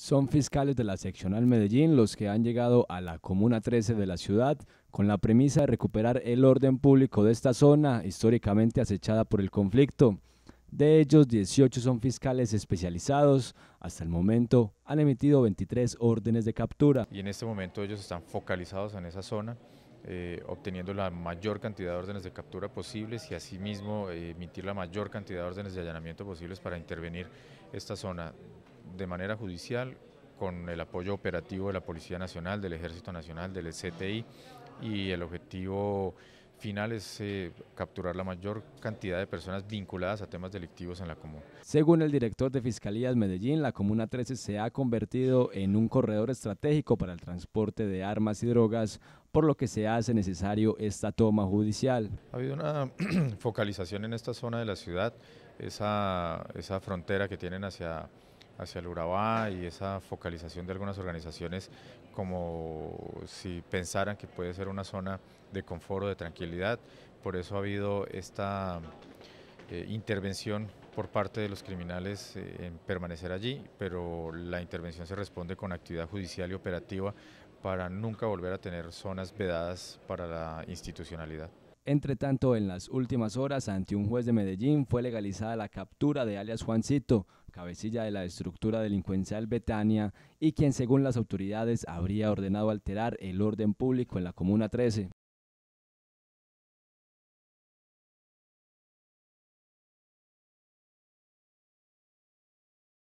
Son fiscales de la seccional Medellín los que han llegado a la Comuna 13 de la ciudad con la premisa de recuperar el orden público de esta zona históricamente acechada por el conflicto. De ellos, 18 son fiscales especializados. Hasta el momento han emitido 23 órdenes de captura. Y en este momento ellos están focalizados en esa zona, eh, obteniendo la mayor cantidad de órdenes de captura posibles y asimismo eh, emitir la mayor cantidad de órdenes de allanamiento posibles para intervenir esta zona de manera judicial con el apoyo operativo de la Policía Nacional, del Ejército Nacional, del CTI y el objetivo final es eh, capturar la mayor cantidad de personas vinculadas a temas delictivos en la comuna. Según el director de Fiscalías Medellín, la Comuna 13 se ha convertido en un corredor estratégico para el transporte de armas y drogas, por lo que se hace necesario esta toma judicial. Ha habido una focalización en esta zona de la ciudad, esa, esa frontera que tienen hacia hacia el Urabá y esa focalización de algunas organizaciones como si pensaran que puede ser una zona de confort o de tranquilidad. Por eso ha habido esta eh, intervención por parte de los criminales eh, en permanecer allí, pero la intervención se responde con actividad judicial y operativa para nunca volver a tener zonas vedadas para la institucionalidad. Entre tanto, en las últimas horas, ante un juez de Medellín, fue legalizada la captura de alias Juancito, cabecilla de la estructura delincuencial Betania, y quien según las autoridades habría ordenado alterar el orden público en la Comuna 13.